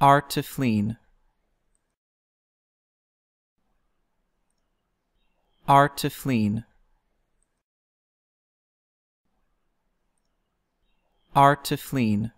are Tiflin. Are Tiflin. Are Tiflin.